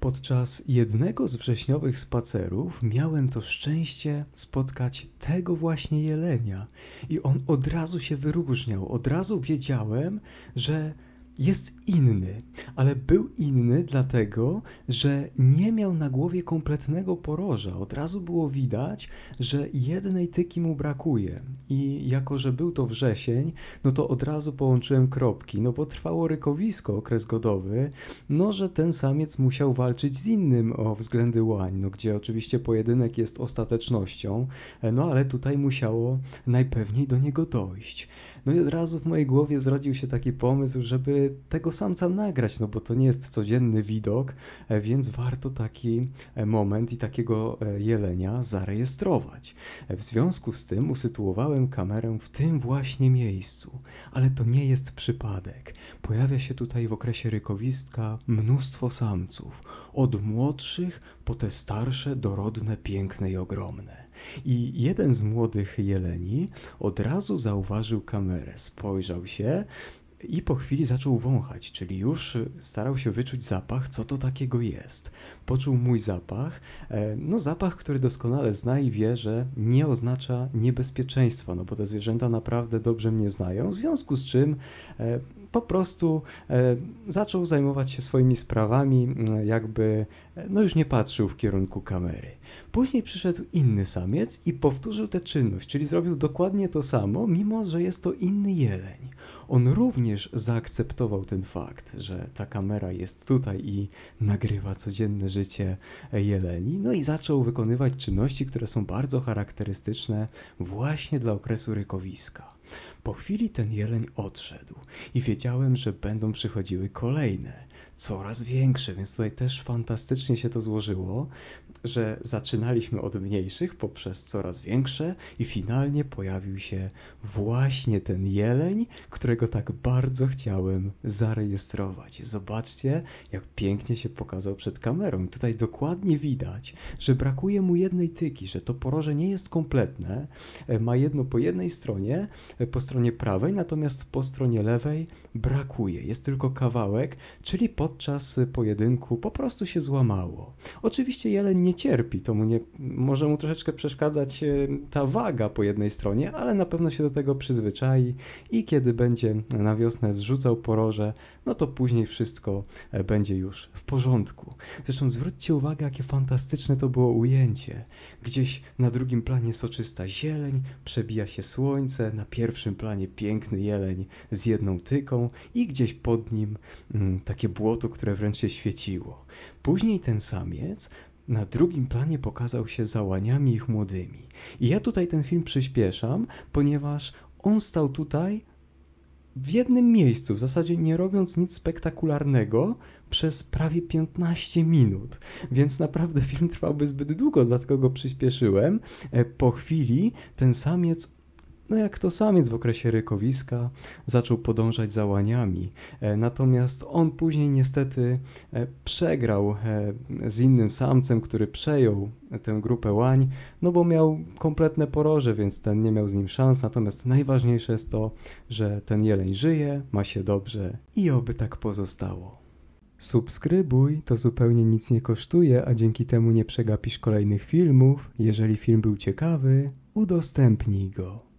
Podczas jednego z wrześniowych spacerów miałem to szczęście spotkać tego właśnie jelenia i on od razu się wyróżniał. Od razu wiedziałem, że jest inny, ale był inny dlatego, że nie miał na głowie kompletnego poroża. Od razu było widać, że jednej tyki mu brakuje. I jako, że był to wrzesień, no to od razu połączyłem kropki, no bo trwało rykowisko, okres godowy, no że ten samiec musiał walczyć z innym o względy łań, no gdzie oczywiście pojedynek jest ostatecznością, no ale tutaj musiało najpewniej do niego dojść. No i od razu w mojej głowie zrodził się taki pomysł, żeby tego samca nagrać, no bo to nie jest codzienny widok, e, więc warto taki e, moment i takiego e, jelenia zarejestrować. W związku z tym usytuowałem kamerę w tym właśnie miejscu, ale to nie jest przypadek. Pojawia się tutaj w okresie rykowistka mnóstwo samców, od młodszych po te starsze, dorodne, piękne i ogromne. I jeden z młodych jeleni od razu zauważył kamerę, spojrzał się, i po chwili zaczął wąchać, czyli już y, starał się wyczuć zapach, co to takiego jest. Poczuł mój zapach, e, no zapach, który doskonale zna i wie, że nie oznacza niebezpieczeństwa, no bo te zwierzęta naprawdę dobrze mnie znają, w związku z czym e, po prostu e, zaczął zajmować się swoimi sprawami, e, jakby e, no już nie patrzył w kierunku kamery. Później przyszedł inny samiec i powtórzył tę czynność, czyli zrobił dokładnie to samo, mimo że jest to inny jeleń. On również zaakceptował ten fakt, że ta kamera jest tutaj i nagrywa codzienne życie jeleni, no i zaczął wykonywać czynności, które są bardzo charakterystyczne właśnie dla okresu rykowiska. Po chwili ten jeleń odszedł i wiedziałem, że będą przychodziły kolejne, coraz większe, więc tutaj też fantastycznie się to złożyło, że zaczynaliśmy od mniejszych poprzez coraz większe i finalnie pojawił się właśnie ten jeleń, którego tak bardzo chciałem zarejestrować. Zobaczcie, jak pięknie się pokazał przed kamerą. Tutaj dokładnie widać, że brakuje mu jednej tyki, że to poroże nie jest kompletne, e, ma jedno po jednej stronie, po stronie prawej, natomiast po stronie lewej brakuje, jest tylko kawałek, czyli podczas pojedynku po prostu się złamało. Oczywiście Jelen nie cierpi, to mu nie, może mu troszeczkę przeszkadzać e, ta waga po jednej stronie, ale na pewno się do tego przyzwyczai i kiedy będzie na wiosnę zrzucał poroże, no to później wszystko e, będzie już w porządku. Zresztą zwróćcie uwagę, jakie fantastyczne to było ujęcie. Gdzieś na drugim planie soczysta zieleń, przebija się słońce, na pierwszym pierwszym planie piękny jeleń z jedną tyką i gdzieś pod nim mm, takie błoto, które wręcz się świeciło. Później ten samiec na drugim planie pokazał się załaniami ich młodymi. I ja tutaj ten film przyspieszam, ponieważ on stał tutaj w jednym miejscu, w zasadzie nie robiąc nic spektakularnego, przez prawie 15 minut, więc naprawdę film trwałby zbyt długo, dlatego go przyspieszyłem. E, po chwili ten samiec no jak to samiec w okresie rykowiska zaczął podążać za łaniami. E, natomiast on później niestety e, przegrał e, z innym samcem, który przejął tę grupę łań, no bo miał kompletne poroże, więc ten nie miał z nim szans. Natomiast najważniejsze jest to, że ten jeleń żyje, ma się dobrze i oby tak pozostało. Subskrybuj, to zupełnie nic nie kosztuje, a dzięki temu nie przegapisz kolejnych filmów. Jeżeli film był ciekawy, udostępnij go.